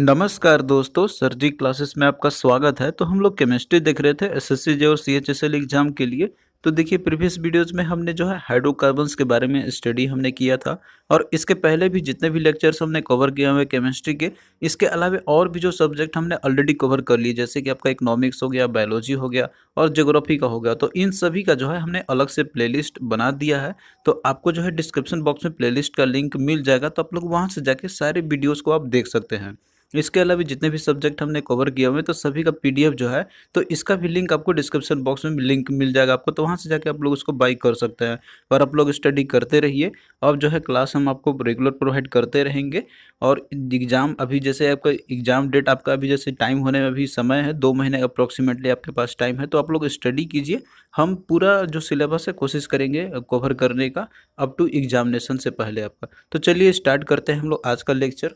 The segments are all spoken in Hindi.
नमस्कार दोस्तों सर जी क्लासेस में आपका स्वागत है तो हम लोग केमिस्ट्री देख रहे थे एसएससी जे और सीएचएसएल एग्जाम के लिए तो देखिए प्रीवियस वीडियोस में हमने जो है हाइड्रोकार्बन्स के बारे में स्टडी हमने किया था और इसके पहले भी जितने भी लेक्चर्स हमने कवर किए हुए केमिस्ट्री के इसके अलावा और भी जो सब्जेक्ट हमने ऑलरेडी कवर कर लिए जैसे कि आपका इकोनॉमिक्स हो गया बायोलॉजी हो गया और जोग्राफी का हो गया तो इन सभी का जो है हमने अलग से प्ले बना दिया है तो आपको जो है डिस्क्रिप्शन बॉक्स में प्ले का लिंक मिल जाएगा तो आप लोग वहाँ से जाके सारे वीडियोज़ को आप देख सकते हैं इसके अलावा जितने भी सब्जेक्ट हमने कवर किया हुए तो सभी का पी जो है तो इसका भी लिंक आपको डिस्क्रिप्शन बॉक्स में लिंक मिल जाएगा आपको तो वहाँ से जाके आप लोग उसको बाई कर सकते हैं और आप लोग स्टडी करते रहिए अब जो है क्लास हम आपको रेगुलर प्रोवाइड करते रहेंगे और एग्ज़ाम अभी जैसे आपका एग्ज़ाम डेट आपका अभी जैसे टाइम होने में अभी समय है दो महीने अप्रॉक्सीमेटली आपके पास टाइम है तो आप लोग स्टडी कीजिए हम पूरा जो सिलेबस है कोशिश करेंगे कवर करने का अप टू एग्जामिनेशन से पहले आपका तो चलिए स्टार्ट करते हैं हम लोग आज का लेक्चर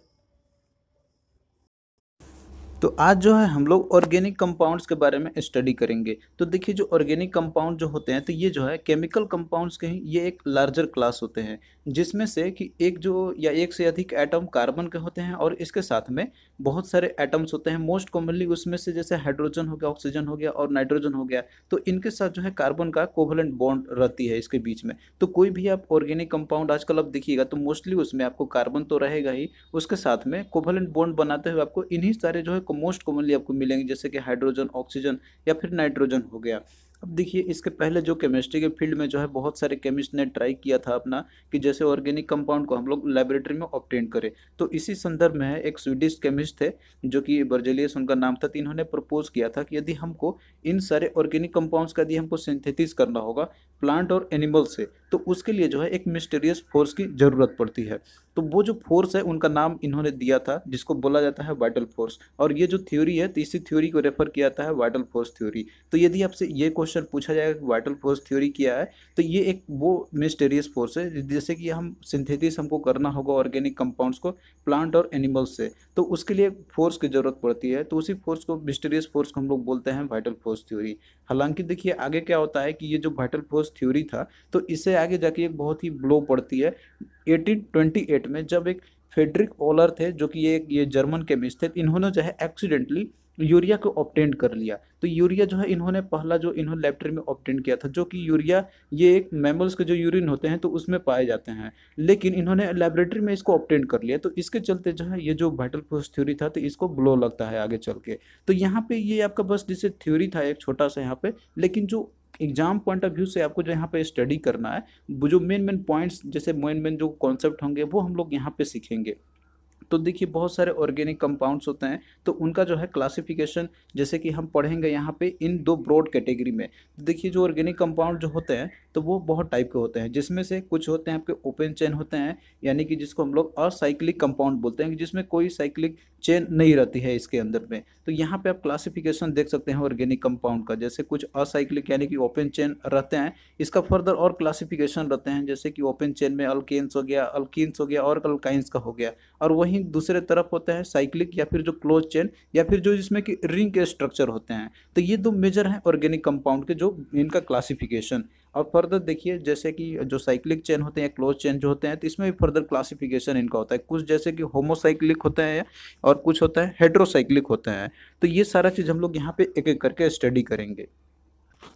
तो आज जो है हम लोग ऑर्गेनिक कंपाउंड्स के बारे में स्टडी करेंगे तो देखिए जो ऑर्गेनिक कंपाउंड जो होते हैं तो ये जो है केमिकल कंपाउंड्स के ही ये एक लार्जर क्लास होते हैं जिसमें से कि एक जो या एक से अधिक एटम कार्बन के होते हैं और इसके साथ में बहुत सारे एटम्स होते हैं मोस्ट कॉमनली उसमें से जैसे हाइड्रोजन हो गया ऑक्सीजन हो गया और नाइट्रोजन हो गया तो इनके साथ जो है कार्बन का कोवलेंट बॉन्ड रहती है इसके बीच में तो कोई भी आप ऑर्गेनिक कंपाउंड आजकल आप देखिएगा तो मोस्टली उसमें आपको कार्बन तो रहेगा ही उसके साथ में कोवलेंट बॉन्ड बनाते हुए आपको इन्हीं सारे जो है आपको मोस्ट कॉमनली आपको मिलेंगे जैसे कि हाइड्रोजन ऑक्सीजन या फिर नाइट्रोजन हो गया अब देखिए इसके पहले जो केमिस्ट्री के फील्ड में जो है बहुत सारे केमिस्ट ने ट्राई किया था अपना कि जैसे ऑर्गेनिक कंपाउंड को हम लोग लेबोरेटरी में ऑप्टेन करें तो इसी संदर्भ में है एक स्वीडिश केमिस्ट थे जो कि बर्जेलियस उनका नाम था तो इन्होंने प्रपोज किया था कि यदि हमको इन सारे ऑर्गेनिक कंपाउंड्स का यदि हमको सिंथेटिस करना होगा प्लांट और एनिमल से तो उसके लिए जो है एक मिस्टेरियस फोर्स की ज़रूरत पड़ती है तो वो जो फोर्स है उनका नाम इन्होंने दिया था जिसको बोला जाता है वाइटल फोर्स और ये जो थ्योरी है तो इसी थ्योरी को रेफर किया जाता है वाइटल फोर्स थ्योरी तो यदि आपसे ये क्वेश्चन पूछा जाएगा कि वाइटल फोर्स थ्योरी क्या है तो ये एक वो मिस्टेरियस फोर्स है जैसे कि हम सिंथेटिस हमको करना होगा ऑर्गेनिक कंपाउंड्स को प्लांट और एनिमल्स से तो उसके लिए फोर्स की ज़रूरत पड़ती है तो उसी फोर्स को मिस्टेरियस फोर्स को हम लोग बोलते हैं वाइटल फोर्स थ्योरी हालांकि देखिए आगे क्या होता है कि ये जो वाइटल फोर्स बस थ्योरी था तो इससे आगे जाके एक बहुत ही ब्लो पड़ती है एटीन ट्वेंटी एट में जब एक फेडरिक ओलर थे जो कि ये ये जर्मन केमिस्ट थे इन्होंने जो है एक्सीडेंटली यूरिया को ऑप्टेंट कर लिया तो यूरिया जो है इन्होंने पहला जो इन्होंने लेबरेटरी में ऑप्टेंट किया था जो कि यूरिया ये एक मैमल्स के जो यूरिन होते हैं तो उसमें पाए जाते हैं लेकिन इन्होंने लेबरेटरी में इसको ऑप्टेंट कर लिया तो इसके चलते जो है ये जो वाइटल फोर्स थ्योरी था तो इसको ब्लो लगता है आगे चल के तो यहाँ पे ये आपका बस जैसे थ्योरी था एक छोटा सा यहाँ पे लेकिन जो एग्जाम पॉइंट ऑफ व्यू से आपको जो यहाँ पे स्टडी करना है जो मेन मेन पॉइंट्स जैसे मेन मेन जो कॉन्सेप्ट होंगे वो हम लोग यहाँ पे सीखेंगे तो देखिए बहुत सारे ऑर्गेनिक कंपाउंड्स होते हैं तो उनका जो है क्लासिफिकेशन जैसे कि हम पढ़ेंगे यहाँ पे इन दो ब्रॉड कैटेगरी में देखिए जो ऑर्गेनिक कंपाउंड जो होते हैं तो वो बहुत टाइप के होते हैं जिसमें से कुछ होते हैं आपके ओपन चेन होते हैं यानी कि जिसको हम लोग असाइक्लिक कंपाउंड बोलते हैं जिसमें कोई साइक्लिक चेन नहीं रहती है इसके अंदर में तो यहाँ पे आप क्लासिफिकेशन देख सकते हैं ऑर्गेनिक कंपाउंड का जैसे कुछ असाइक्लिक यानी कि ओपन चेन रहते हैं इसका फर्दर और क्लासिफिकेशन रहते हैं जैसे कि ओपन चेन में अल्केन्स हो गया अल्किन्स हो गया और अल्काइंस का हो गया और वहीं दूसरे तरफ होता है साइक्लिक या फिर जो क्लोज चेन या फिर जो जिसमें कि रिंग के स्ट्रक्चर होते हैं तो ये दो मेजर हैं ऑर्गेनिक कंपाउंड के जो इनका क्लासिफिकेशन और फर्दर देखिए जैसे कि जो साइक्लिक चेन होते हैं क्लोज चेन जो होते हैं तो इसमें भी फर्दर क्लासिफिकेशन इनका होता है कुछ जैसे कि होमोसाइक्लिक होते हैं और कुछ होता है हेड्रोसाइक्लिक होते हैं तो ये सारा चीज़ हम लोग यहाँ पे एक एक करके स्टडी करेंगे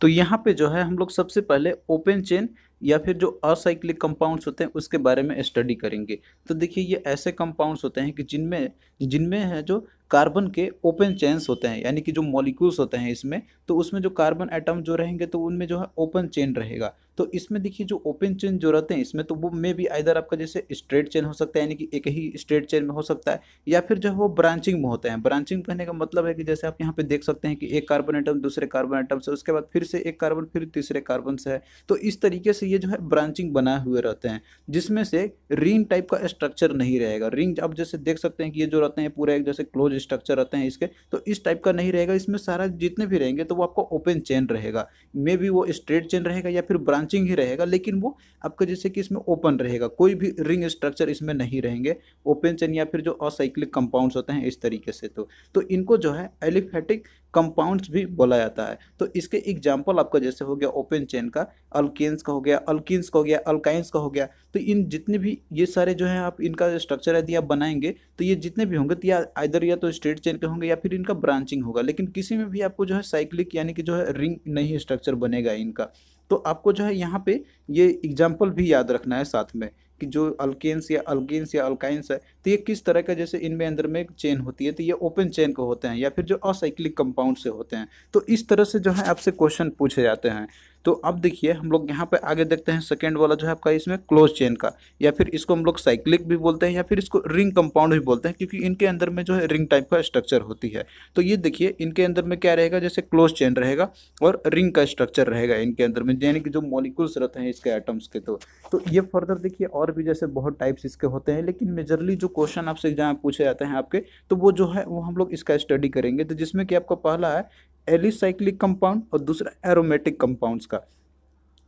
तो यहाँ पे जो है हम लोग सबसे पहले ओपन चेन या फिर जो असाइक्लिक कंपाउंड्स होते हैं उसके बारे में स्टडी करेंगे तो देखिए ये ऐसे कंपाउंड्स होते हैं कि जिनमें जिनमें है जो कार्बन के ओपन चेन्स होते हैं यानी कि जो मॉलिक्यूल्स होते हैं इसमें तो उसमें जो कार्बन एटम जो रहेंगे तो उनमें जो है ओपन चेन रहेगा तो इसमें देखिए जो ओपन चेन जो रहते हैं इसमें तो वो मे भी आइधर आपका जैसे स्ट्रेट चेन हो सकता है यानी कि एक ही स्ट्रेट चेन में हो सकता है या फिर जो है वो ब्रांचिंग में होते हैं ब्रांचिंग कहने का मतलब है कि जैसे आप यहाँ पे देख सकते हैं कि एक कार्बन आइटम दूसरे कार्बन आइटम से उसके बाद फिर से एक कार्बन फिर तीसरे कार्बन से है तो इस तरीके से ये जो है ब्रांचिंग बनाए हुए रहते हैं जिसमें से रिंग टाइप का स्ट्रक्चर नहीं रहेगा रिंग आप जैसे देख सकते हैं कि ये जो रहते हैं पूरा एक जैसे क्लोज स्ट्रक्चर रहते हैं इसके तो इस टाइप का नहीं रहेगा इसमें सारा जितने भी रहेंगे तो वो आपका ओपन चेन रहेगा मे बी वो स्ट्रेट चेन रहेगा या फिर ब्रांच ब्रांचिंग ही रहेगा लेकिन वो आपका जैसे कि इसमें ओपन रहेगा कोई भी रिंग स्ट्रक्चर इसमें नहीं रहेंगे ओपन चेन या फिर जो असाइक्लिक कंपाउंड्स होते हैं इस तरीके से तो तो इनको जो है एलिफेटिक कंपाउंड्स भी बोला जाता है तो इसके एग्जाम्पल आपका जैसे हो गया ओपन चेन का अल्केन्स का हो गया अल्किन्स का हो गया अल्काइंस का हो गया तो इन जितने भी ये सारे जो है आप इनका स्ट्रक्चर यदि आप बनाएंगे तो ये जितने भी होंगे तो या इधर या तो स्ट्रेट चेन के होंगे या फिर इनका ब्रांचिंग होगा लेकिन किसी में भी आपको जो है साइक्लिक यानी कि जो है रिंग नहीं स्ट्रक्चर बनेगा इनका तो आपको जो है यहाँ पे ये एग्जाम्पल भी याद रखना है साथ में कि जो अल्केन्स या अल्केन्स या अल्काइंस है तो ये किस तरह का जैसे इनमें अंदर में चेन होती है तो ये ओपन चेन को होते हैं या फिर जो असाइक्लिक कंपाउंड से होते हैं तो इस तरह से जो है आपसे क्वेश्चन पूछे जाते हैं तो अब देखिए हम लोग यहाँ पे आगे देखते हैं सेकेंड वाला जो है आपका इसमें क्लोज चेन का या फिर इसको हम लोग साइक्लिक भी बोलते हैं या फिर इसको रिंग कंपाउंड भी बोलते हैं क्योंकि इनके अंदर में जो है रिंग टाइप का स्ट्रक्चर होती है तो ये देखिए इनके अंदर में क्या रहेगा जैसे क्लोज चेन रहेगा और रिंग का स्ट्रक्चर रहेगा इनके अंदर में यानी कि जो मॉलिकुल्स रहते हैं इसके आइटम्स के तो तो ये फर्दर देखिए और भी जैसे बहुत टाइप्स इसके होते हैं लेकिन मेजरली जो क्वेश्चन आपसे एग्जाम पूछे जाते हैं आपके तो वो जो है वो हम लोग इसका स्टडी करेंगे तो जिसमें कि आपका पहला है एलिसाइक्लिक कंपाउंड और दूसरा एरोमेटिक कंपाउंड्स का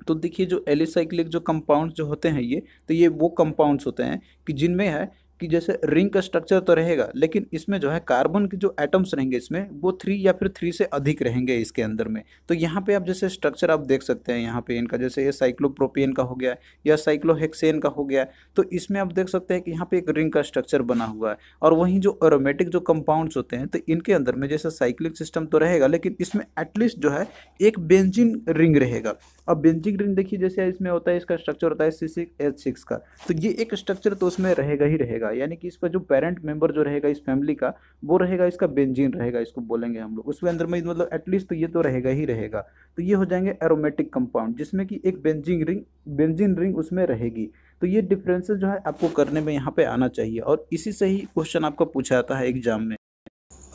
तो देखिए जो एलिसाइक्लिक जो कंपाउंड्स जो होते हैं ये तो ये वो कंपाउंड्स होते हैं कि जिनमें है कि जैसे रिंग का स्ट्रक्चर तो रहेगा लेकिन इसमें जो है कार्बन के जो एटम्स रहेंगे इसमें वो थ्री या फिर थ्री से अधिक रहेंगे इसके अंदर में तो यहाँ पे आप जैसे स्ट्रक्चर आप देख सकते हैं यहाँ पे इनका जैसे ये साइक्लोप्रोपेन का हो गया या साइक्लोहेक्सेन का हो गया तो इसमें आप देख सकते हैं कि यहाँ पे एक रिंग का स्ट्रक्चर बना हुआ है और वहीं जो एरोमेटिक जो कंपाउंड्स होते हैं तो इनके अंदर में जैसे साइक्लिक सिस्टम तो रहेगा लेकिन इसमें एटलीस्ट जो है एक बेंजिन रिंग रहेगा अब बेंजिक रिंग देखिए जैसे इसमें होता है इसका स्ट्रक्चर होता है सी सिक्स एच सिक्स का तो ये एक स्ट्रक्चर तो उसमें रहेगा ही रहेगा यानी कि इसका जो पेरेंट मेंबर जो रहेगा इस फैमिली का वो रहेगा इसका बेंजीन रहेगा इसको बोलेंगे हम लोग उसके अंदर में मतलब एटलीस्ट तो ये तो रहेगा ही रहेगा तो ये हो जाएंगे एरोमेटिक कंपाउंड जिसमें कि एक बेंजिंग रिंग बेंजिन रिंग उसमें रहेगी तो ये डिफ्रेंसेज जो है आपको करने में यहाँ पर आना चाहिए और इसी से ही क्वेश्चन आपका पूछा जाता है एग्जाम में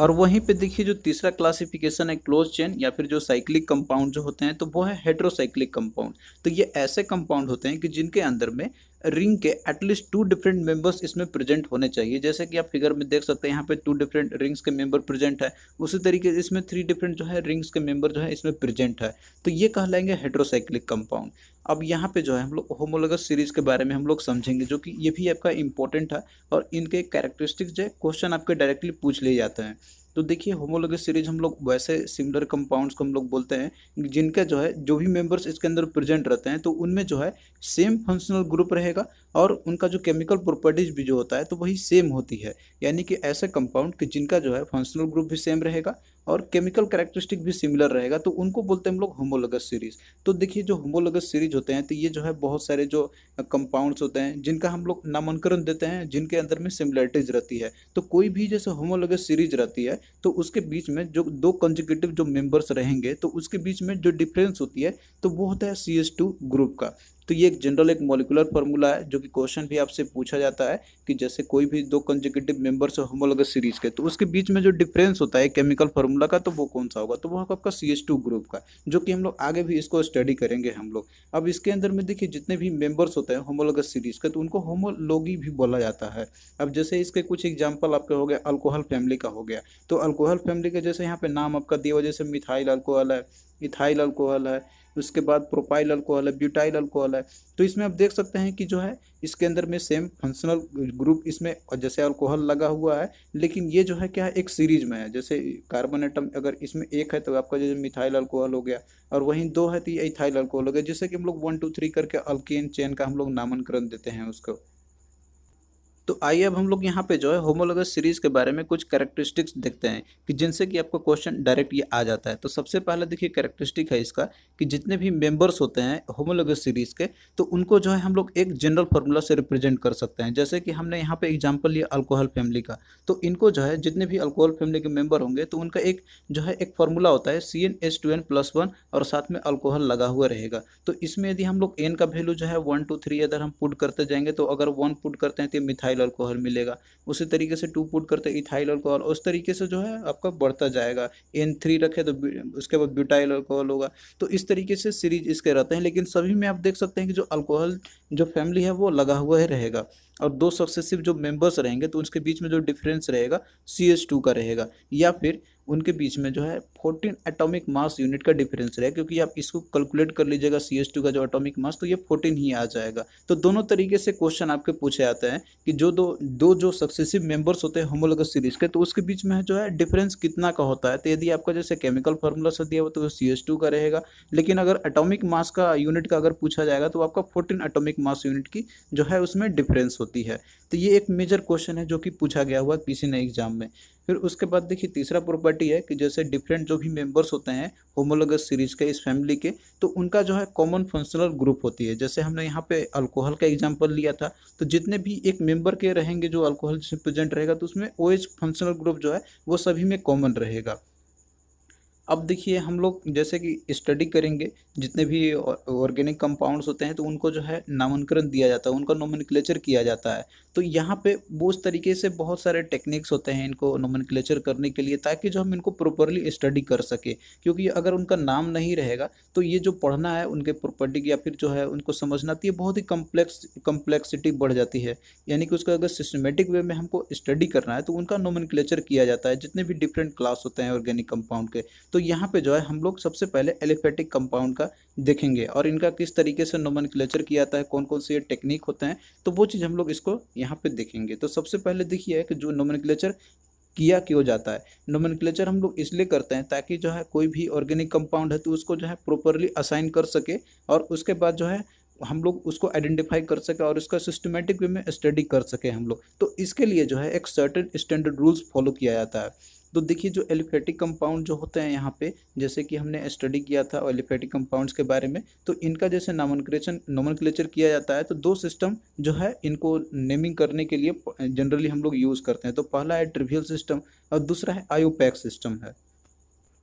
और वहीं पे देखिए जो तीसरा क्लासिफिकेशन है क्लोज चेन या फिर जो साइक्लिक कंपाउंड जो होते हैं तो वो है हेड्रोसाइक्लिक कंपाउंड तो ये ऐसे कंपाउंड होते हैं कि जिनके अंदर में रिंग के एटलीस्ट टू डिफरेंट मेंबर्स इसमें प्रेजेंट होने चाहिए जैसे कि आप फिगर में देख सकते हैं यहाँ पे टू डिफरेंट रिंग्स के मेंबर प्रेजेंट है उसी तरीके से इसमें थ्री डिफरेंट जो है रिंग्स के मेंबर जो है इसमें प्रेजेंट है तो ये कहलाएंगे हेड्रोसाइक्लिक कंपाउंड अब यहाँ पे जो है हम लोग होमोलोगस सीरीज के बारे में हम लोग समझेंगे जो कि ये भी आपका इंपॉर्टेंट है और इनके कैरेक्टरिस्टिक्स जो है क्वेश्चन आपके डायरेक्टली पूछ लिए जाते हैं तो देखिए होमोलोग सीरीज हम लोग वैसे सिमिलर कंपाउंड्स को हम लोग बोलते हैं जिनके जो है जो भी मेम्बर्स इसके अंदर प्रेजेंट रहते हैं तो उनमें जो है सेम फंक्शनल ग्रुप रहेगा और उनका जो केमिकल प्रॉपर्टीज़ भी जो होता है तो वही सेम होती है यानी कि ऐसे कंपाउंड कि जिनका जो है फंक्शनल ग्रुप भी सेम रहेगा और केमिकल करेक्टरिस्टिक भी सिमिलर रहेगा तो उनको बोलते हैं हम लोग होमोलगस सीरीज तो देखिए जो होमोलगस सीरीज होते हैं तो ये जो है बहुत सारे जो कंपाउंड्स होते हैं जिनका हम लोग नामांकन देते हैं जिनके अंदर में सिमिलरिटीज रहती है तो कोई भी जैसे होमोलोगस सीरीज रहती है तो उसके बीच में जो दो कंजिकेटिव जो मेम्बर्स रहेंगे तो उसके बीच में जो डिफरेंस होती है तो वो होता है सी ग्रुप का तो ये एक जनरल एक मोलिकुलर फॉर्मूला है जो कि क्वेश्चन भी आपसे पूछा जाता है कि जैसे कोई भी दो कंजिकेटिव मेंबर्स होमोलोगस सीरीज के तो उसके बीच में जो डिफरेंस होता है केमिकल फार्मूला का तो वो कौन सा होगा तो वो होगा आपका सी ग्रुप का जो कि हम लोग आगे भी इसको स्टडी करेंगे हम लोग अब इसके अंदर में देखिए जितने भी मेम्बर्स होते हैं होमोलोगस सीरीज के तो उनको होमोलोगी भी बोला जाता है अब जैसे इसके कुछ एग्जाम्पल आपके हो गया अल्कोहल फैमिली का हो गया तो अल्कोहल फैमिली का जैसे यहाँ पे नाम आपका दिया हुआ जैसे मिथाइल अल्कोहल है इथाइल अल्कोहल है उसके बाद प्रोपाइल अल्कोहल है ब्यूटाइल अल्कोहल है तो इसमें आप देख सकते हैं कि जो है इसके अंदर में सेम फंक्शनल ग्रुप इसमें जैसे अल्कोहल लगा हुआ है लेकिन ये जो है क्या है एक सीरीज में है जैसे कार्बन एटम अगर इसमें एक है तो आपका जैसे मिथाइल अल्कोहल हो गया और वहीं दो है तो ये इथाइल अल्कोहल हो गया जैसे कि हम लोग वन टू थ्री करके अल्केन चेन का हम लोग नामांकन देते हैं उसको तो आइए अब हम लोग यहाँ पे जो है होमोलोगस सीरीज़ के बारे में कुछ कैरेक्टरिस्टिक्स देखते हैं कि जिनसे कि आपको क्वेश्चन डायरेक्ट ये आ जाता है तो सबसे पहले देखिए कैरेक्टरिस्टिक है इसका कि जितने भी मेंबर्स होते हैं होमोलोगस सीरीज़ के तो उनको जो है हम लोग एक जनरल फार्मूला से रिप्रेजेंट कर सकते हैं जैसे कि हमने यहाँ पर एग्जाम्पल लिया अल्कोहल फैमिली का तो इनको जो है जितने भी अल्कोहल फैमिली के मेम्बर होंगे तो उनका एक जो है एक फार्मूला होता है C N S two N plus one और साथ में अल्कोहल लगा हुआ रहेगा तो इसमें यदि हम लोग एन का वैल्यू जो है वन टू थ्री अगर हम पुट करते जाएंगे तो अगर वन पुट करते हैं तो मिथाइल मिथाइल अल्कोहल मिलेगा उसी तरीके से टू पुट करते इथाइल अल्कोहल उस तरीके से जो है आपका बढ़ता जाएगा एन थ्री रखे तो उसके बाद ब्यूटाइल अल्कोहल होगा तो इस तरीके से सीरीज इसके रहते हैं लेकिन सभी में आप देख सकते हैं कि जो अल्कोहल जो फैमिली है वो लगा हुआ ही रहेगा और दो सक्सेसिव जो मेम्बर्स रहेंगे तो उसके बीच में जो डिफरेंस रहेगा सी एच टू का रहेगा या फिर उनके बीच में जो है फोर्टीन एटॉमिक मास यूनिट का डिफरेंस रहे क्योंकि आप इसको कैलकुलेट कर लीजिएगा सी टू का जो एटॉमिक मास तो ये फोर्टीन ही आ जाएगा तो दोनों तरीके से क्वेश्चन आपके पूछे जाते हैं कि जो दो दो जो सक्सेसिव मेंबर्स होते हैं होमोलोग सीरीज के तो उसके बीच में जो है डिफरेंस कितना का होता है तो यदि आपका जैसे केमिकल फॉर्मूला से दिया हुआ तो सी एस टू का रहेगा लेकिन अगर एटोमिक मास का यूनिट का अगर पूछा जाएगा तो आपका फोर्टीन एटोमिक मास यूनिट की जो है उसमें डिफरेंस होती है तो ये एक मेजर क्वेश्चन है जो कि पूछा गया हुआ किसी ने एग्जाम में फिर उसके बाद देखिए तीसरा प्रॉपर्टी है कि जैसे डिफरेंट जो भी मेंबर्स होते हैं होमोलोगस सीरीज के इस फैमिली के तो उनका जो है कॉमन फंक्शनल ग्रुप होती है जैसे हमने यहाँ पे अल्कोहल का एग्जांपल लिया था तो जितने भी एक मेंबर के रहेंगे जो अल्कोहल से प्रेजेंट रहेगा तो उसमें ओ एच फंक्शनल ग्रुप जो है वो सभी में कॉमन रहेगा अब देखिए हम लोग जैसे कि स्टडी करेंगे जितने भी ऑर्गेनिक कंपाउंड्स होते हैं तो उनको जो है नामांकरण दिया जाता है उनका नोमिनक्लेचर किया जाता है तो यहाँ पे वो उस तरीके से बहुत सारे टेक्निक्स होते हैं इनको नोमनक्लेचर करने के लिए ताकि जो हम इनको प्रॉपरली स्टडी कर सके क्योंकि अगर उनका नाम नहीं रहेगा तो ये जो पढ़ना है उनके प्रॉपर्टी या फिर जो है उनको समझना तो ये बहुत ही कम्प्लेक्स कम्प्लेक्सिटी बढ़ जाती है यानी कि उसका अगर सिस्टमेटिक वे में हमको स्टडी करना है तो उनका नोमनक्लेचर किया जाता है जितने भी डिफरेंट क्लास होते हैं ऑर्गेनिक कंपाउंड के तो तो यहाँ पे जो है हम लोग सबसे पहले एलिफेटिक कंपाउंड का देखेंगे और इनका किस तरीके से नोमन किया जाता है कौन कौन से ये टेक्निक होते हैं तो वो चीज़ हम लोग इसको यहाँ पे देखेंगे तो सबसे पहले देखिए कि जो नोमन किया क्यों जाता है नोमन हम लोग इसलिए करते हैं ताकि जो है कोई भी ऑर्गेनिक कंपाउंड है तो उसको जो है प्रॉपरली असाइन कर सके और उसके बाद जो है हम लोग उसको आइडेंटिफाई कर सके और उसका सिस्टमेटिक वे में स्टडी कर सके हम लोग तो इसके लिए जो है एक सर्टेन स्टैंडर्ड रूल्स फॉलो किया जाता है तो देखिए जो एलिफेटिक कंपाउंड जो होते हैं यहाँ पे जैसे कि हमने स्टडी किया था एलिफेटिक कंपाउंड्स के बारे में तो इनका जैसे नामनक्रेशन नोमन किया जाता है तो दो सिस्टम जो है इनको नेमिंग करने के लिए जनरली हम लोग यूज़ करते हैं तो पहला है ट्रिवियल सिस्टम और दूसरा है आयोपैक सिस्टम है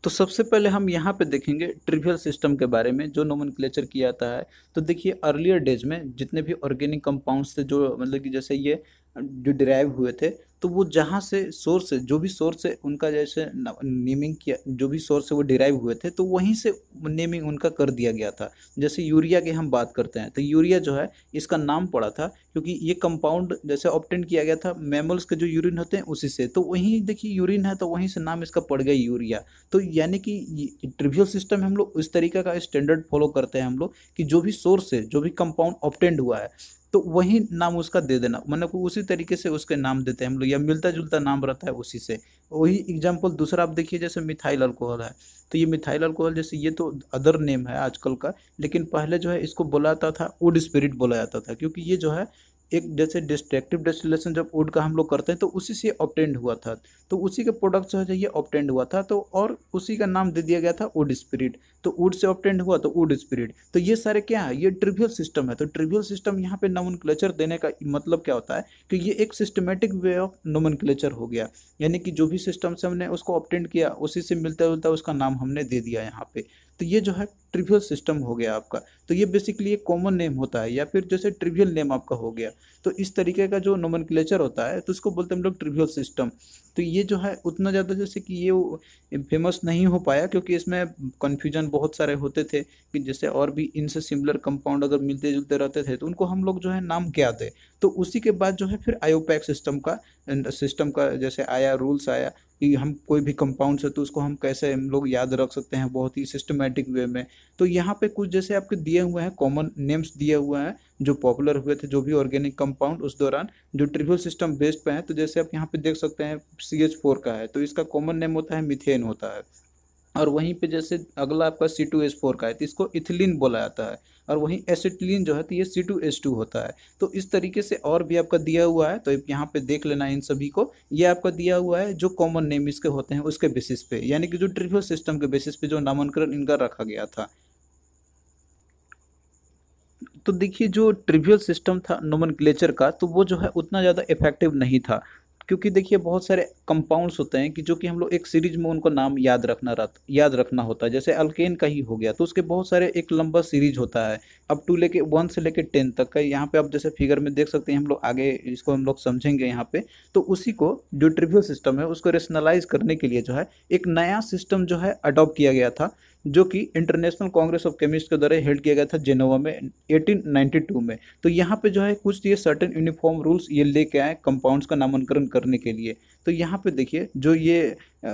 तो सबसे पहले हम यहाँ पे देखेंगे ट्रिवियल सिस्टम के बारे में जो नोमन किया जाता है तो देखिए अर्लियर डेज में जितने भी ऑर्गेनिक कंपाउंड्स थे जो मतलब कि जैसे ये जो डिराइव हुए थे तो वो जहाँ से सोर्स जो भी सोर्स है उनका जैसे नेमिंग किया जो भी सोर्स है वो डिराइव हुए थे तो वहीं से नेमिंग उनका कर दिया गया था जैसे यूरिया की हम बात करते हैं तो यूरिया जो है इसका नाम पड़ा था क्योंकि ये कंपाउंड जैसे ऑप्टेंट किया गया था मेमल्स के जो यूरिन होते हैं उसी से तो वहीं देखिए यूरिन है तो वहीं से नाम इसका पड़ गया यूरिया तो यानी कि ट्रिवियल सिस्टम हम लोग इस तरीका का स्टैंडर्ड फॉलो करते हैं हम लोग कि जो भी सोर्स है जो भी कंपाउंड ऑप्टेंड हुआ है तो वही नाम उसका दे देना मतलब उसी तरीके से उसके नाम देते हैं हम लोग या मिलता जुलता नाम रहता है उसी से वही एग्जाम्पल दूसरा आप देखिए जैसे मिथाइल अल्कोहल है तो ये मिथाइल अल्कोहल जैसे ये तो अदर नेम है आजकल का लेकिन पहले जो है इसको बोला जाता था वुड स्पिरिट बोला जाता था क्योंकि ये जो है एक जैसे डिस्ट्रेक्टिव डेस्टिलेशन जब वुड का हम लोग करते हैं तो उसी से ऑप्टेंड हुआ था तो उसी के प्रोडक्ट से ये ऑप्टेंड हुआ था तो और उसी का नाम दे दिया गया था वुड स्पिरिट तो वुड से ऑप्टेंड हुआ तो वुड स्पिरिट तो ये सारे क्या है ये ट्रिवियल सिस्टम है तो ट्रिवियल सिस्टम यहाँ पे नमन देने का मतलब क्या होता है कि ये एक सिस्टमेटिक वे ऑफ नमन हो गया यानी कि जो भी सिस्टम से हमने उसको ऑप्टेंड किया उसी से मिलता जुलता उसका नाम हमने दे दिया यहाँ पे तो ये जो है ट्रिवियल सिस्टम हो गया आपका तो ये बेसिकली एक कॉमन नेम होता है या फिर जैसे ट्रिवियल नेम आपका हो गया तो इस तरीके का जो नोमन होता है तो उसको बोलते हैं हम लोग ट्रिवियल सिस्टम तो ये जो है उतना ज़्यादा जैसे कि ये फेमस नहीं हो पाया क्योंकि इसमें कन्फ्यूजन बहुत सारे होते थे कि जैसे और भी इनसे सिमिलर कंपाउंड अगर मिलते जुलते रहते थे तो उनको हम लोग जो है नाम क्या थे तो उसी के बाद जो है फिर आयोपैक सिस्टम का सिस्टम का जैसे आया रूल्स आया कि हम कोई भी कंपाउंड से तो उसको हम कैसे हम लोग याद रख सकते हैं बहुत ही सिस्टमेटिक वे में तो यहाँ पे कुछ जैसे आपके दिए हुए हैं कॉमन नेम्स दिए हुए हैं जो पॉपुलर हुए थे जो भी ऑर्गेनिक कंपाउंड उस दौरान जो ट्रिब्यूल सिस्टम बेस्ड पे है तो जैसे आप यहाँ पे देख सकते हैं सी एच फोर का है तो इसका कॉमन नेम होता है मिथेन होता है और वहीं पे जैसे अगला आपका सी टू एस फोर का है तो इसको इथिलीन बोला जाता है और वहीं एसिटिलीन जो है तो ये सी टू एस टू होता है तो इस तरीके से और भी आपका दिया हुआ है तो यहाँ पे देख लेना इन सभी को ये आपका दिया हुआ है जो कॉमन नेम इसके होते हैं उसके बेसिस पे यानी कि जो ट्रिपल सिस्टम के बेसिस पे जो नामांकन इनका रखा गया था तो देखिए जो ट्रिवियल सिस्टम था नोमन का तो वो जो है उतना ज़्यादा इफेक्टिव नहीं था क्योंकि देखिए बहुत सारे कंपाउंड्स होते हैं कि जो कि हम लोग एक सीरीज में उनको नाम याद रखना रहता याद रखना होता है जैसे अल्केन का ही हो गया तो उसके बहुत सारे एक लंबा सीरीज होता है अब टू लेके वन से लेके टेन तक का यहाँ पे आप जैसे फिगर में देख सकते हैं हम लोग आगे इसको हम लोग समझेंगे यहाँ पे तो उसी को जो ट्रिव्यूल सिस्टम है उसको रेशनलाइज करने के लिए जो है एक नया सिस्टम जो है अडॉप्ट किया गया था जो कि इंटरनेशनल कांग्रेस ऑफ केमिस्ट के द्वारा हेल्ड किया गया था जेनोवा में 1892 में तो यहाँ पे जो है कुछ ये सर्टेन यूनिफॉर्म रूल्स ये लेके आए कंपाउंड्स का नामांकन करने के लिए तो यहाँ पे देखिए जो ये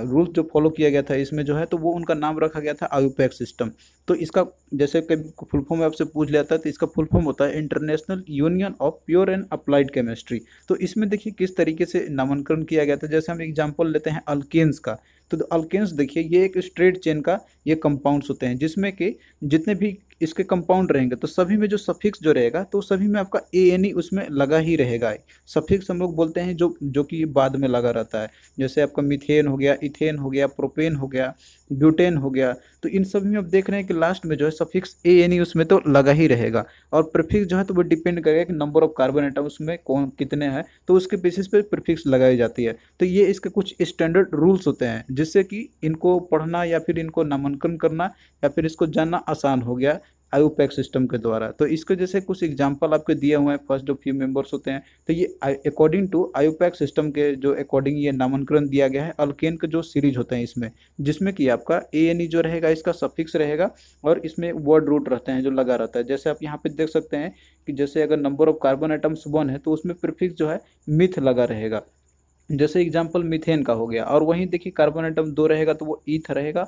रूल जो फॉलो किया गया था इसमें जो है तो वो उनका नाम रखा गया था आयुपैक सिस्टम तो इसका जैसे कभी फुल फॉर्म आपसे पूछ लिया था तो इसका फुल फॉर्म होता है international union of pure and applied chemistry तो इसमें देखिए किस तरीके से नामांकन किया गया था जैसे हम एग्जाम्पल लेते हैं अल्केन्स का तो अल्केन्स देखिए ये एक स्ट्रेट चेन का ये कंपाउंड्स होते हैं जिसमें कि जितने भी इसके कंपाउंड रहेंगे तो सभी में जो सफिक्स जो रहेगा तो सभी में आपका ए एन ई उसमें लगा ही रहेगा सफिक्स हम लोग बोलते हैं जो जो कि बाद में लगा रहता है जैसे आपका मिथेन हो गया इथेन हो गया प्रोपेन हो गया ब्यूटेन हो गया तो इन सभी में आप देख रहे हैं कि लास्ट में जो है सफिक्स ए यानी उसमें तो लगा ही रहेगा और प्रिफिक्स जो है तो वो डिपेंड करेगा कि नंबर ऑफ कार्बन आइटम उसमें कौन कितने हैं तो उसके बेसिस पे प्रिफिक्स लगाई जाती है तो ये इसके कुछ स्टैंडर्ड रूल्स होते हैं जिससे कि इनको पढ़ना या फिर इनको नामांकन करना या फिर इसको जानना आसान हो गया आयोपैक सिस्टम के द्वारा तो इसके जैसे कुछ एग्जाम्पल आपके दिए हुए हैं फर्स्ट जो फ्यू मेंबर्स होते हैं तो ये अकॉर्डिंग टू आयोपैक सिस्टम के जो अकॉर्डिंग ये नामांकन दिया गया है अल्केन के जो सीरीज होते हैं इसमें जिसमें कि आपका ए एन ई जो रहेगा इसका सफिक्स रहेगा और इसमें वर्ड रूट रहते हैं जो लगा रहता है जैसे आप यहाँ पे देख सकते हैं कि जैसे अगर number of carbon atoms one है तो उसमें प्रिफिक्स जो है मिथ लगा रहेगा जैसे एग्जाम्पल मिथेन का हो गया और वहीं देखिए कार्बन आइटम दो रहेगा तो वो ईथ रहेगा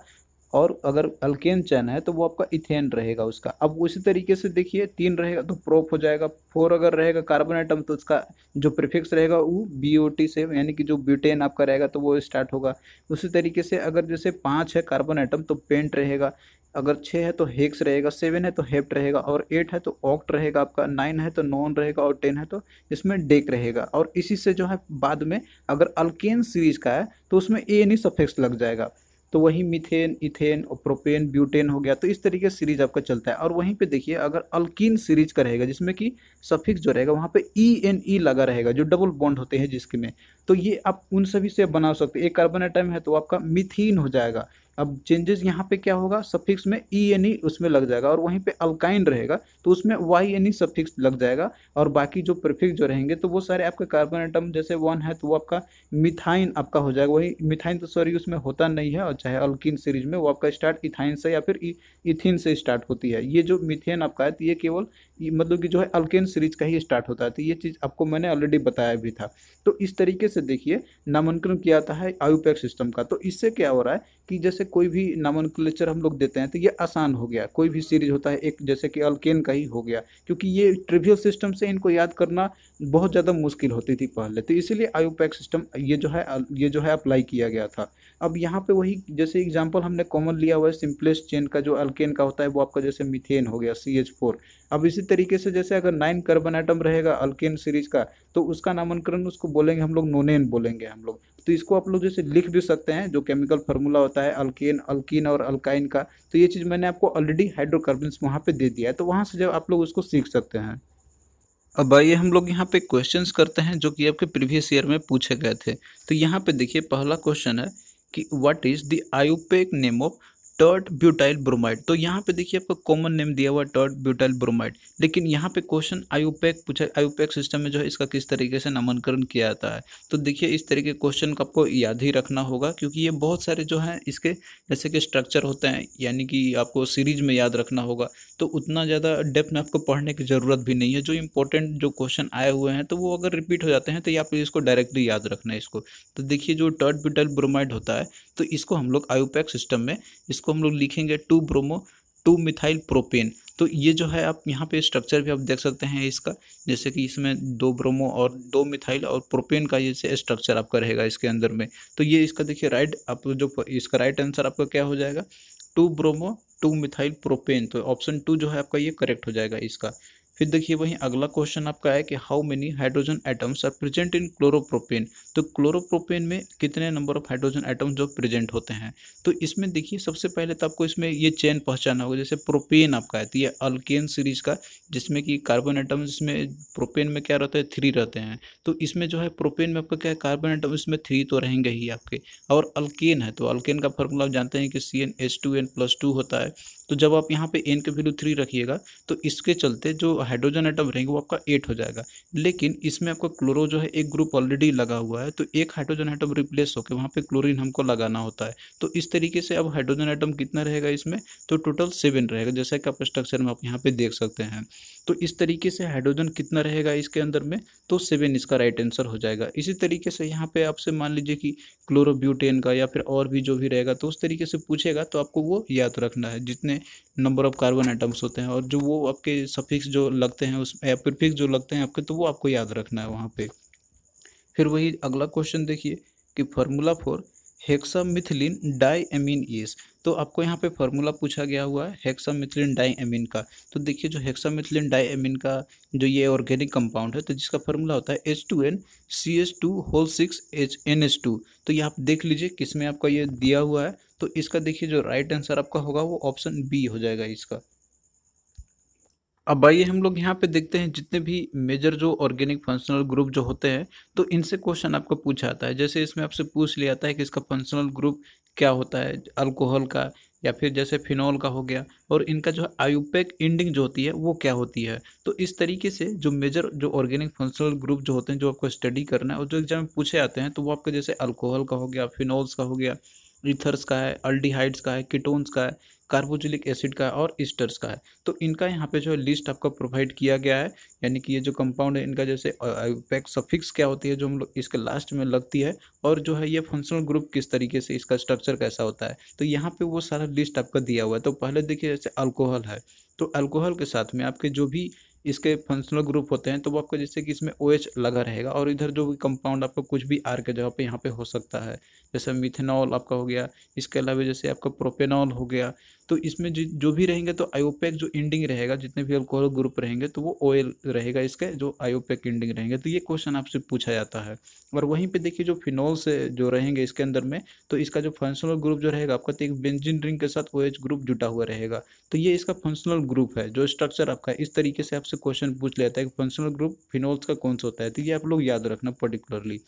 और अगर अल्केन चैन है तो वो आपका इथेन रहेगा उसका अब उसी तरीके से देखिए तीन रहेगा तो प्रोप हो जाएगा फोर अगर रहेगा कार्बन आइटम तो उसका जो प्रिफिक्स रहेगा वो बी ओ टी से यानी कि जो ब्यूटेन आपका रहेगा तो वो स्टार्ट होगा उसी तरीके से अगर जैसे पाँच है कार्बन आइटम तो पेंट रहेगा अगर छः है तो हेक्स रहेगा सेवन है तो हेप्ट रहेगा और एट है तो ऑक्ट रहेगा आपका नाइन है तो नॉन रहेगा और टेन है तो इसमें डेक रहेगा और इसी से जो है बाद में अगर अल्केन सीरीज का है तो उसमें ए एनी सफेक्स लग जाएगा तो वहीं मिथेन इथेन प्रोपेन ब्यूटेन हो गया तो इस तरीके से सीरीज आपका चलता है और वहीं पे देखिए अगर अल्किन सीरीज का रहेगा जिसमें कि सफिक्स जो रहेगा वहाँ पे ई एन ई लगा रहेगा जो डबल बॉन्ड होते हैं जिसके में तो ये आप उन सभी से बना सकते हैं एक कार्बन आइटम है तो आपका मिथिन हो जाएगा अब चेंजेस यहाँ पे क्या होगा सफिक्स में ई एन ई उसमें लग जाएगा और वहीं पे अल्काइन रहेगा तो उसमें वाई एन ई सफिक्स लग जाएगा और बाकी जो प्रिफिक्स जो रहेंगे तो वो सारे आपके कार्बन आइटम जैसे वन है तो वो आपका मिथाइन आपका हो जाएगा वही मिथाइन तो सॉरी उसमें होता नहीं है और चाहे अल्किन सीरीज में वो आपका स्टार्ट इथाइन से या फिर इथिन e- से स्टार्ट होती है ये जो मिथेन आपका है तो ये केवल मतलब कि जो है अल्किन सीरीज का ही स्टार्ट होता है तो ये चीज़ आपको मैंने ऑलरेडी बताया भी था तो इस तरीके से देखिए नामांकन किया जाता है आयुपैक सिस्टम का तो इससे क्या हो रहा है कि जैसे कोई भी नामन हम लोग देते हैं तो ये आसान हो गया कोई भी सीरीज होता है एक जैसे कि अल्केन का ही हो गया क्योंकि ये ट्रिवियल सिस्टम से इनको याद करना बहुत ज़्यादा मुश्किल होती थी पहले तो इसीलिए आयोपैक सिस्टम ये जो है ये जो है अप्लाई किया गया था अब यहाँ पर वही जैसे एग्जाम्पल हमने कॉमन लिया हुआ है सिंपलेस्ट चेन का जो अल्केन का होता है वो आपका जैसे मिथेन हो गया सी अब इसी तरीके से जैसे अगर नाइन कार्बन आइटम रहेगा अल्केन सीरीज का तो उसका नामांकन उसको बोलेंगे हम लोग नोनेन बोलेंगे हम लोग तो इसको आप लोग जैसे लिख भी सकते हैं जो केमिकल फार्मूला होता है अल्केन अल्किन और अल्काइन का तो ये चीज़ मैंने आपको ऑलरेडी हाइड्रोकार्बन वहाँ पर दे दिया है तो वहाँ से जब आप लोग उसको सीख सकते हैं अब आइए हम लोग यहाँ पे क्वेश्चंस करते हैं जो कि आपके प्रीवियस ईयर में पूछे गए थे तो यहाँ पे देखिए पहला क्वेश्चन है कि what is the IUPAC name of tert butyl bromide तो यहाँ पे देखिए आपका कॉमन नेम दिया हुआ टर्ट ब्यूटाइल ब्रोमाइड लेकिन यहाँ पे क्वेश्चन आयुपैक पूछा आयुपैक सिस्टम में जो है इसका किस तरीके से नामांकन किया जाता है तो देखिए इस तरीके क्वेश्चन का आपको याद ही रखना होगा क्योंकि ये बहुत सारे जो हैं इसके जैसे कि स्ट्रक्चर होते हैं यानी कि आपको सीरीज में याद रखना होगा तो उतना ज़्यादा डेप्थ में आपको पढ़ने की ज़रूरत भी नहीं है जो इंपॉर्टेंट जो क्वेश्चन आए हुए हैं तो वो अगर रिपीट हो जाते हैं तो या इसको डायरेक्टली याद रखना है इसको तो देखिए जो टर्ट ब्यूटाइल ब्रोमाइड होता है तो इसको हम लोग आयुपैक सिस्टम में इसको इसको हम लोग लिखेंगे two bromo two methyl propane तो ये जो है आप यहाँ पे स्ट्रक्चर भी आप देख सकते हैं इसका जैसे कि इसमें दो ब्रोमो और दो मिथाइल और प्रोपेन का जैसे स्ट्रक्चर आपका रहेगा इसके अंदर में तो ये इसका देखिए राइट आप जो इसका राइट आंसर आपका क्या हो जाएगा two bromo two methyl propane तो ऑप्शन टू जो है आपका ये करेक्ट हो जाएगा इसका फिर देखिए वहीं अगला क्वेश्चन आपका है कि how many hydrogen atoms are present in chloropropane तो क्लोरोप्रोपेन में कितने नंबर ऑफ हाइड्रोजन एटम्स जो प्रेजेंट होते हैं तो इसमें देखिए सबसे पहले तो आपको इसमें ये चेन पहचाना होगा जैसे प्रोपेन आपका है तो ये अल्केन सीरीज का जिसमें कि कार्बन एटम इसमें प्रोपेन में क्या रहता है थ्री रहते हैं तो इसमें जो है प्रोपेन में आपका क्या है कार्बन आइटम इसमें थ्री तो रहेंगे ही आपके और अल्केन है तो अल्केन का फॉर्मूला आप जानते हैं कि C N H two N plus two होता है तो जब आप यहाँ पे एन के वैल्यू थ्री रखिएगा तो इसके चलते जो हाइड्रोजन एटम रहेंगे वो आपका एट हो जाएगा लेकिन इसमें आपका क्लोरो जो है एक ग्रुप ऑलरेडी लगा हुआ है तो एक हाइड्रोजन आइटम रिप्लेस होकर वहाँ पे क्लोरीन हमको लगाना होता है तो इस तरीके से अब हाइड्रोजन आइटम कितना रहेगा इसमें तो टोटल सेवन रहेगा जैसा कि आप स्ट्रक्चर में आप यहाँ पर देख सकते हैं तो इस तरीके से हाइड्रोजन कितना रहेगा इसके अंदर में तो सेवन इसका राइट आंसर हो जाएगा इसी तरीके से यहाँ पे आपसे मान लीजिए कि क्लोरोब्यूटेन का या फिर और भी जो भी रहेगा तो उस तरीके से पूछेगा तो आपको वो याद रखना है जितने नंबर ऑफ कार्बन आइटम्स होते हैं और जो वो आपके सफिक्स जो लगते हैं उस या प्रिफिक्स जो लगते हैं आपके तो वो आपको याद रखना है वहाँ पर फिर वही अगला क्वेश्चन देखिए कि formula for hexamethylenediamine is तो आपको यहाँ पे फॉर्मूला पूछा गया हुआ है हेक्सामिथिलिन डाई एमिन का तो देखिए जो हेक्सामिथिलिन डाई एमिन का जो ये ऑर्गेनिक कंपाउंड है तो जिसका फॉर्मूला होता है H two N C H two whole six H N H two तो ये आप देख लीजिए किस में आपका ये दिया हुआ है तो इसका देखिए जो राइट आंसर आपका होगा वो ऑप्शन बी हो जाएगा इसका अब आइए हम लोग यहाँ पे देखते हैं जितने भी मेजर जो ऑर्गेनिक फंक्शनल ग्रुप जो होते हैं तो इनसे क्वेश्चन आपको पूछा आता है जैसे इसमें आपसे पूछ लिया आता है कि इसका फंक्शनल ग्रुप क्या होता है अल्कोहल का या फिर जैसे फिनॉल का हो गया और इनका जो है आयुपेक एंडिंग जो होती है वो क्या होती है तो इस तरीके से जो मेजर जो ऑर्गेनिक फंक्शनल ग्रुप जो होते हैं जो आपको स्टडी करना है और जो एग्जाम में पूछे आते हैं तो वो आपके जैसे अल्कोहल का हो गया फिनॉल्स का हो गया ईथर्स का है अल्डीहाइड्स का है कीटोन्स का है कार्बोजिलिक एसिड का है और ईस्टर्स का है तो इनका यहाँ पे जो है लिस्ट आपका प्रोवाइड किया गया है यानी कि ये जो कंपाउंड है इनका जैसे पैक सफिक्स क्या होती है जो हम लोग इसके लास्ट में लगती है और जो है ये फंक्शनल ग्रुप किस तरीके से इसका स्ट्रक्चर कैसा होता है तो यहाँ पे वो सारा लिस्ट आपका दिया हुआ है तो पहले देखिए जैसे अल्कोहल है तो अल्कोहल के साथ में आपके जो भी इसके फंक्शनल ग्रुप होते हैं तो वो आपको जैसे कि इसमें ओ OH लगा रहेगा और इधर जो भी कंपाउंड आपको कुछ भी आर के जगह पे यहाँ पे हो सकता है जैसे मिथेनॉल आपका हो गया इसके अलावा जैसे आपका प्रोपेनॉल हो गया तो इसमें जो जो भी रहेंगे तो आयोपेक जो इंडिंग रहेगा जितने भी अल्कोहल ग्रुप रहेंगे तो वो ऑयल रहेगा इसके जो आयोपेक एंडिंग रहेंगे तो ये क्वेश्चन आपसे पूछा जाता है और वहीं पे देखिए जो फिनोल्स जो रहेंगे इसके अंदर में तो इसका जो फंक्शनल ग्रुप जो रहेगा आपका तो एक बेंजिन रिंग के साथ ओ OH ग्रुप जुटा हुआ रहेगा तो ये इसका फंक्शनल ग्रुप है जो स्ट्रक्चर आपका इस तरीके से आपसे क्वेश्चन पूछ लेता है कि फंक्शनल ग्रुप फिनोल्स का कौन सा होता है तो ये आप लोग याद रखना पर्टिकुलरली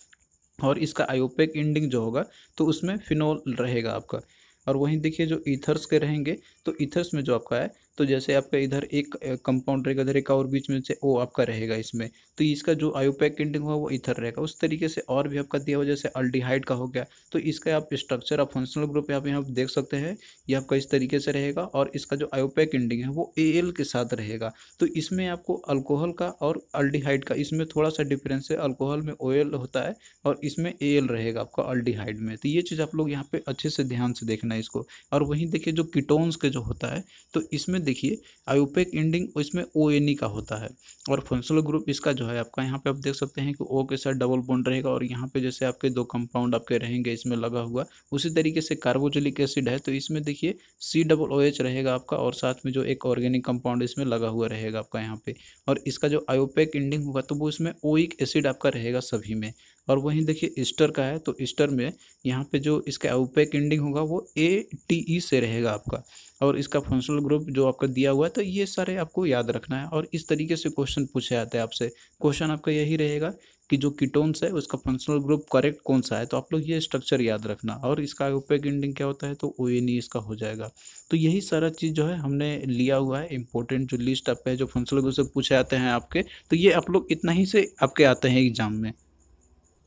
और इसका आयोपेक एंडिंग जो होगा तो उसमें फिनोल रहेगा आपका और वहीं देखिए जो ईथर्स के रहेंगे तो ईथर्स में जो आपका है तो जैसे आपका इधर एक कंपाउंड रहेगा इधर एक और बीच में से ओ आपका रहेगा इसमें तो इसका जो आयोपैक इंडिंग हुआ वो इधर रहेगा उस तरीके से और भी आपका दिया हुआ जैसे अल्डिहाइड का हो गया तो इसका आप स्ट्रक्चर आप फंक्शनल ग्रुप आप यहाँ देख सकते हैं ये आपका इस तरीके से रहेगा और इसका जो आयोपैक इंडिंग है वो ए के साथ रहेगा तो इसमें आपको अल्कोहल का और अल्डिहाइड का इसमें थोड़ा सा डिफरेंस है अल्कोहल में ओ होता है और इसमें ए रहेगा आपका अल्डिहाइड में तो ये चीज़ आप लोग यहाँ पे अच्छे से ध्यान से देखना है इसको और वहीं देखिए जो कीटोन्स के जो होता है तो इसमें देखिए आयोपेक एंडिंग इसमें ओ एन ई का होता है और फंक्शनल ग्रुप इसका जो है आपका यहाँ पे आप देख सकते हैं कि ओ के साथ डबल बॉन्ड रहेगा और यहाँ पे जैसे आपके दो कंपाउंड आपके रहेंगे इसमें लगा हुआ उसी तरीके से कार्बोजिलिक एसिड है तो इसमें देखिए सी डबल ओ एच रहेगा आपका और साथ में जो एक ऑर्गेनिक कंपाउंड इसमें लगा हुआ रहेगा आपका यहाँ पे और इसका जो आयोपेक एंडिंग होगा तो वो इसमें ओइक एसिड आपका रहेगा सभी में और वहीं देखिए ईस्टर का है तो ईस्टर में यहाँ पे जो इसका ओपेक एंडिंग होगा वो ए टी ई से रहेगा आपका और इसका फंक्शनल ग्रुप जो आपका दिया हुआ है तो ये सारे आपको याद रखना है और इस तरीके से क्वेश्चन पूछे जाते हैं आपसे क्वेश्चन आपका यही रहेगा कि जो कीटोन्स है उसका फंक्शनल ग्रुप करेक्ट कौन सा है तो आप लोग ये स्ट्रक्चर याद रखना और इसका ओपेक एंडिंग क्या होता है तो ओ एन ई इसका हो जाएगा तो यही सारा चीज़ जो है हमने लिया हुआ है इंपॉर्टेंट जो लिस्ट आपका है जो फंक्शनल ग्रुप से पूछे आते हैं आपके तो ये आप लोग इतना ही से आपके आते हैं एग्जाम में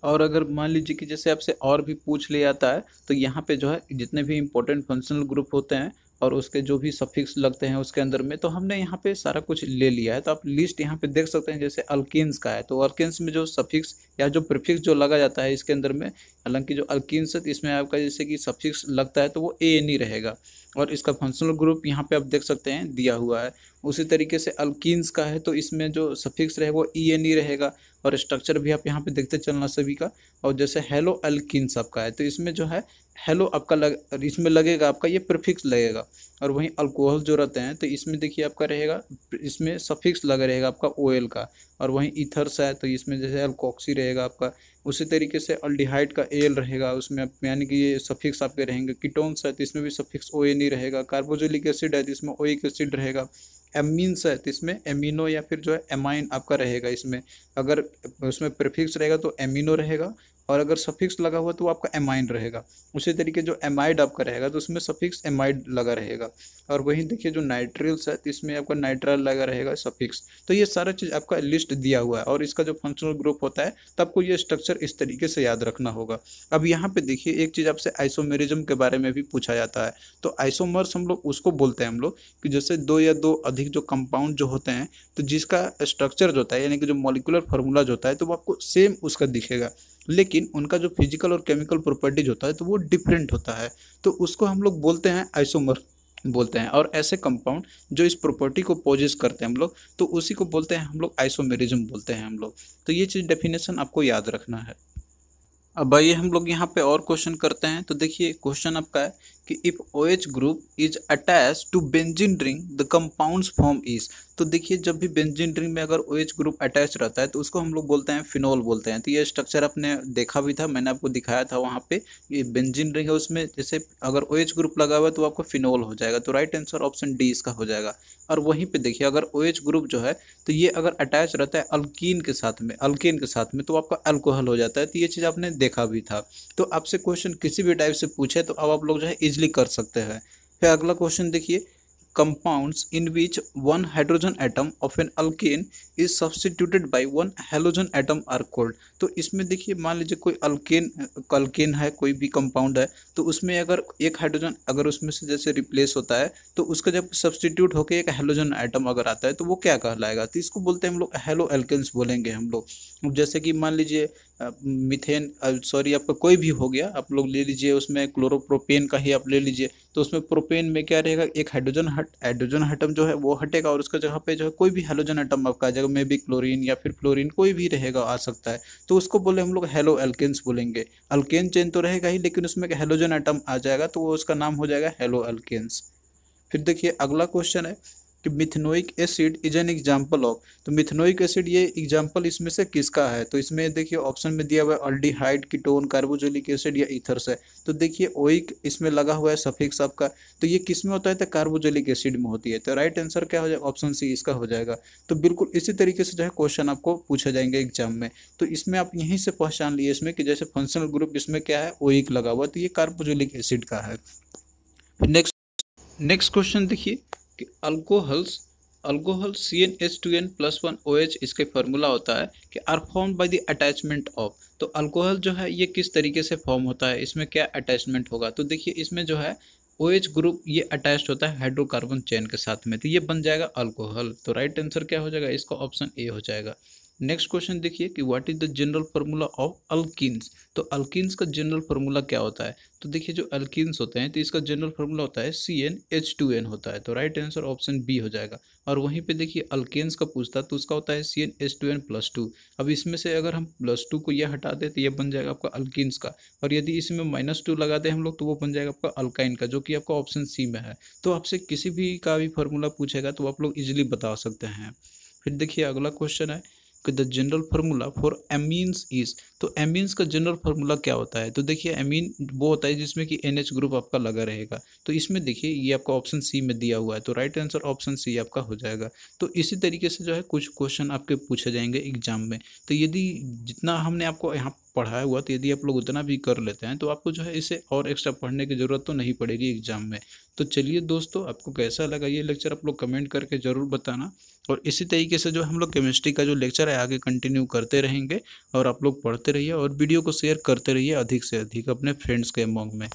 और अगर मान लीजिए कि जैसे आपसे और भी पूछ ले जाता है तो यहाँ पे जो है जितने भी इंपॉर्टेंट फंक्शनल ग्रुप होते हैं और उसके जो भी सफिक्स लगते हैं उसके अंदर में तो हमने यहाँ पे सारा कुछ ले लिया है तो आप लिस्ट यहाँ पे देख सकते हैं जैसे अल्किन्स का है तो अल्किन्स में जो सफिक्स या जो प्रिफिक्स जो लगा जाता है इसके अंदर में हालांकि जो अल्किन्स है इसमें आपका जैसे कि सफिक्स लगता है तो वो ए नहीं रहेगा और इसका फंक्शनल ग्रुप यहाँ पे आप देख सकते हैं दिया हुआ है उसी तरीके से अल्किन्स का है तो इसमें जो सफिक्स रहेगा वो ई e एन नहीं रहेगा और स्ट्रक्चर भी आप यहाँ पे देखते चलना सभी का और जैसे हेलो अल्किन्स आपका है तो इसमें जो है हेलो आपका लग इसमें लगेगा आपका ये प्रीफिक्स लगेगा और वहीं अल्कोहल जो रहते हैं तो इसमें देखिए आपका रहेगा इसमें सफिक्स लगा रहेगा आपका ओएल का और वहीं इथर्स है तो इसमें जैसे अल्कोक्सी रहेगा आपका उसी तरीके से अल्डिहाइड का एल रहेगा उसमें यानी कि ये सफिक्स आपके रहेंगे कीटोन्स है तो इसमें भी सफिक्स ओ एन ही रहेगा कार्बोजोलिक एसिड है तो इसमें ओइक एसिड रहेगा एमीन्स है तो इसमें एमिनो या फिर जो है एमाइन आपका रहेगा इसमें अगर उसमें प्रिफिक्स रहेगा तो एमिनो रहेगा और अगर सफिक्स लगा हुआ तो आपका एमाइड रहेगा उसी तरीके जो एमाइड आपका रहेगा तो उसमें सफिक्स एमाइड लगा रहेगा और वहीं देखिए जो नाइट्रिल्स है तो इसमें आपका नाइट्रल लगा रहेगा सफिक्स तो ये सारा चीज़ आपका लिस्ट दिया हुआ है और इसका जो फंक्शनल ग्रुप होता है तो आपको ये स्ट्रक्चर इस तरीके से याद रखना होगा अब यहाँ पर देखिए एक चीज़ आपसे आइसोमेरिज्म के बारे में भी पूछा जाता है तो आइसोमर्स हम लोग उसको बोलते हैं हम लोग कि जैसे दो या दो अधिक जो कंपाउंड जो होते हैं तो जिसका स्ट्रक्चर जो होता है यानी कि जो मॉलिकुलर फार्मूला जो होता है तो वो आपको सेम उसका दिखेगा लेकिन उनका जो फिजिकल और केमिकल प्रॉपर्टीज होता है तो वो डिफरेंट होता है तो उसको हम लोग बोलते हैं आइसोमर बोलते हैं और ऐसे कंपाउंड जो इस प्रॉपर्टी को पोजिस करते हैं हम लोग तो उसी को बोलते हैं हम लोग आइसोमेरिज्म बोलते हैं हम लोग तो ये चीज़ डेफिनेशन आपको याद रखना है अब भाई हम लोग यहाँ पे और क्वेश्चन करते हैं तो देखिए क्वेश्चन आपका है कि if O H group is attach to benzene ring the compounds form is तो देखिए जब भी बेंजीन रिंग में अगर ओ OH ग्रुप अटैच रहता है तो उसको हम लोग बोलते हैं फिनोल बोलते हैं तो ये स्ट्रक्चर आपने देखा भी था मैंने आपको दिखाया था वहाँ पे ये बेंजीन रिंग है उसमें जैसे अगर ओ ग्रुप लगा हुआ है तो आपको फिनोल हो जाएगा तो राइट आंसर ऑप्शन डी इसका हो जाएगा और वहीं पर देखिए अगर ओ एच ग्रुप जो है तो ये अगर अटैच रहता है अल्किन के साथ में अल्कीन के साथ में तो आपका अल्कोहल हो जाता है तो ये चीज़ आपने देखा भी था तो आपसे क्वेश्चन किसी भी टाइप से पूछे तो अब आप लोग जो है ईजिली कर सकते हैं फिर अगला क्वेश्चन देखिए compounds in which one hydrogen atom of an alkane is substituted by one halogen atom are called तो इसमें देखिए मान लीजिए कोई अल्केन अल्केन है कोई भी कंपाउंड है तो उसमें अगर एक हाइड्रोजन अगर उसमें से जैसे रिप्लेस होता है तो उसका जब सब्सटीट्यूट होकर एक हेलोजन आइटम अगर आता है तो वो क्या कहलाएगा तो इसको बोलते हैं हम लोग हेलो एल्केन्स बोलेंगे हम लोग जैसे कि मान लीजिए मिथेन सॉरी आपका कोई भी हो गया आप लोग ले लीजिए उसमें क्लोरोप्रोपेन का ही आप ले लीजिए तो उसमें प्रोपेन में क्या रहेगा एक हाइड्रोजन हट हाइड्रोजन हटम जो है वो हटेगा और उसका जगह पे जो है कोई भी हेलोजन हटम आपका आ जाएगा मे बी क्लोरीन या फिर क्लोरीन कोई भी रहेगा आ सकता है तो उसको बोले हम लोग हेलो एल्केन्स बोलेंगे अल्केन चेन तो रहेगा ही लेकिन उसमें एक हेलोजन आइटम आ जाएगा तो वो उसका नाम हो जाएगा हेलो एल्केन्स फिर देखिए अगला क्वेश्चन है कि methanoic acid is an example of तो मिथनोइक एसिड ये एग्जाम्पल इसमें से किसका है तो इसमें देखिए ऑप्शन में दिया हुआ है अल्डीहाइड कीटोन कार्बोजोलिक एसिड या इथर से तो देखिए ओइक इसमें लगा हुआ है सफिक्स आपका तो ये किस में होता है तो कार्बोजोलिक एसिड में होती है तो राइट आंसर क्या हो जाए ऑप्शन सी इसका हो जाएगा तो बिल्कुल इसी तरीके से जो है क्वेश्चन आपको पूछे जाएंगे एग्जाम में तो इसमें आप यहीं से पहचान लिए इसमें कि जैसे फंक्शनल ग्रुप इसमें क्या है ओइक लगा हुआ तो ये कार्बोजोलिक एसिड का है नेक्स्ट नेक्स्ट क्वेश्चन देखिए कि alcohols alcohol C N H two N plus one O H इसके फार्मूला होता है कि are form by the attachment of तो अल्कोहल जो है ये किस तरीके से फॉर्म होता है इसमें क्या अटैचमेंट होगा तो देखिए इसमें जो है ओ एच ग्रुप ये अटैच होता है हाइड्रोकार्बन चेन के साथ में तो ये बन जाएगा अल्कोहल तो राइट आंसर क्या हो जाएगा इसका ऑप्शन ए हो जाएगा नेक्स्ट क्वेश्चन देखिए कि what is the general formula of alkynes तो अल्किन्स का जनरल फार्मूला क्या होता है तो देखिए जो अल्किन्स होते हैं तो इसका जनरल फार्मूला होता है C N H two N होता है तो राइट आंसर ऑप्शन बी हो जाएगा और वहीं पे देखिए अल्केन्स का पूछता तो उसका होता है C N H two N plus two अब इसमें से अगर हम प्लस टू को यह हटा दें तो यह बन जाएगा आपका अल्किन्स का और यदि इसमें माइनस टू लगा दें हम लोग तो वो बन जाएगा आपका अल्काइन का जो कि आपका ऑप्शन सी में है तो आपसे किसी भी का भी फार्मूला पूछेगा तो आप लोग इजिली बता सकते हैं फिर देखिए अगला क्वेश्चन है the general formula for amines is तो एमीन्स का जनरल फार्मूला क्या होता है तो देखिए एमीन वो होता है जिसमें कि एन ग्रुप आपका लगा रहेगा तो इसमें देखिए ये आपका ऑप्शन सी में दिया हुआ है तो राइट आंसर ऑप्शन सी आपका हो जाएगा तो इसी तरीके से जो है कुछ क्वेश्चन आपके पूछे जाएंगे एग्जाम में तो यदि जितना हमने आपको यहाँ पढ़ाया हुआ तो यदि आप लोग उतना भी कर लेते हैं तो आपको जो है इसे और एक्स्ट्रा पढ़ने की ज़रूरत तो नहीं पड़ेगी एग्जाम में तो चलिए दोस्तों आपको कैसा लगा ये लेक्चर आप लोग कमेंट करके ज़रूर बताना और इसी तरीके से जो हम लोग केमिस्ट्री का जो लेक्चर है आगे कंटिन्यू करते रहेंगे और आप लोग पढ़ते रहिए और वीडियो को शेयर करते रहिए अधिक से अधिक अपने फ्रेंड्स के अमोंग में